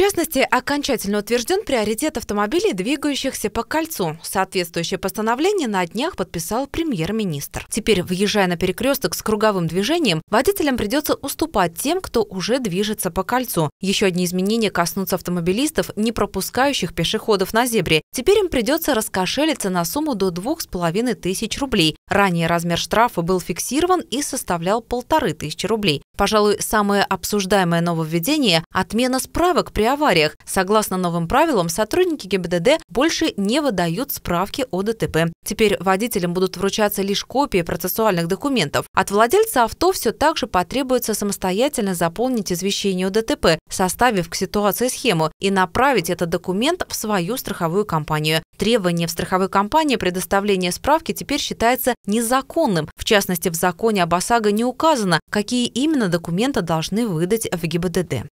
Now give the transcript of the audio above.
частности, окончательно утвержден приоритет автомобилей, двигающихся по кольцу. Соответствующее постановление на днях подписал премьер-министр. Теперь, выезжая на перекресток с круговым движением, водителям придется уступать тем, кто уже движется по кольцу. Еще одни изменения коснутся автомобилистов, не пропускающих пешеходов на зебре. Теперь им придется раскошелиться на сумму до двух с половиной тысяч рублей. Ранее размер штрафа был фиксирован и составлял полторы тысячи рублей. Пожалуй, самое обсуждаемое нововведение – отмена справок при авариях. Согласно новым правилам, сотрудники ГИБДД больше не выдают справки о ДТП. Теперь водителям будут вручаться лишь копии процессуальных документов. От владельца авто все так же потребуется самостоятельно заполнить извещение о ДТП, составив к ситуации схему, и направить этот документ в свою страховую компанию требование в страховой компании предоставления справки теперь считается незаконным. В частности, в законе об ОСАГО не указано, какие именно документы должны выдать в ГИБДД.